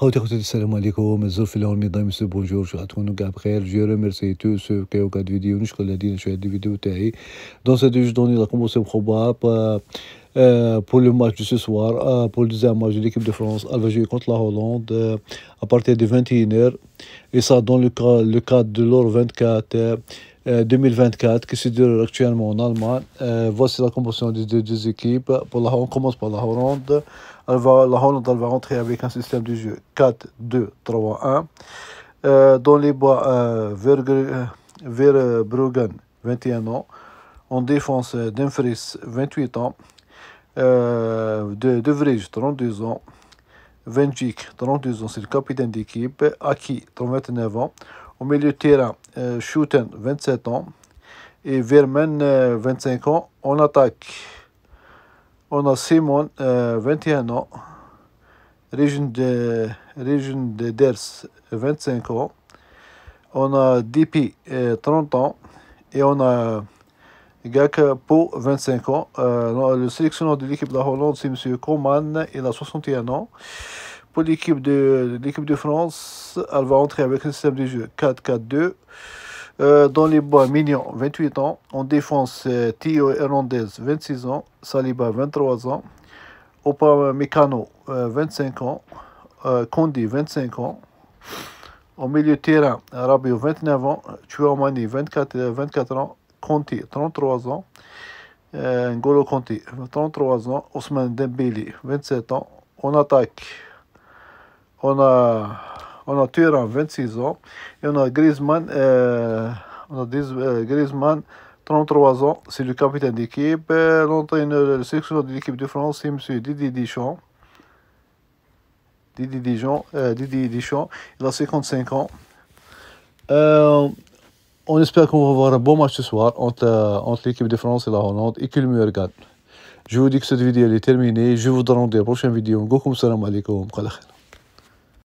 خوتي خوتي السلام عليكم مازال في الهول ميضاي مسو بونجور شو غتكونوا كاع بخير جو ريميرسي تو سو كاو كاد فيديو نشكر الذين هاد الفيديو تاعي دون سيت جو دوني لا كومبوسيون خوباب Euh, pour le match de ce soir, euh, pour le deuxième match de l'équipe de France, elle va jouer contre la Hollande euh, à partir de 21h. Et ça, dans le, cas, le cadre de l'OR 24, euh, 2024 qui se dure actuellement en Allemagne. Euh, voici la composition des deux, équipes. Pour la, on commence par la Hollande. la Hollande va rentrer avec un système de jeu 4-2-3-1. Euh, dans les bois, euh, Verbruggen, euh, 21 ans. En défense, Dumfries, 28 ans. de, de Vrij, 32 ans. Venjik, 32 ans, c'est le capitaine d'équipe. Aki, 39 ans. Au milieu de terrain, euh, Schouten, 27 ans. Et Vermen, 25 euh, ans. En attaque, on a Simon, 21 euh, ans. Région de, Ders, 25 ans. On a DP, 30 euh, ans. Et on a Gakpo, 25 ans. le sélectionneur de l'équipe de la Hollande, c'est M. Coman. Il a 61 ans. Pour l'équipe de France, elle va entrer avec le système de jeu 4-4-2. Euh, dans les bois, Mignon, 28 ans. En défense, euh, Tio Hernandez, 26 ans. Saliba, 23 ans. Opa Mécano, 25 euh, ans. Euh, Kondi, 25 ans. Au milieu terrain, Rabiot, 29 ans. Chouamani, 24, 24 ans. Conti, 33 ans. Ngolo Conti, 33 ans. Ousmane Dembélé, 27 ans. On attaque, on a on a Thuram en 26 ans, et on a Griezmann, 33 euh, euh, ans, c'est le capitaine d'équipe, euh, l'entraîneur, le sélectionneur de l'équipe de France, c'est M. Didier Deschamps. Didier Deschamps, Didier Deschamps, il a 55 ans. on espère qu'on va avoir un bon match ce soir entre, l'équipe de France et la Hollande et que le meilleur gagne. Je vous dis que cette vidéo est terminée. Je vous donne rendez-vous à la prochaine vidéo. alaikum.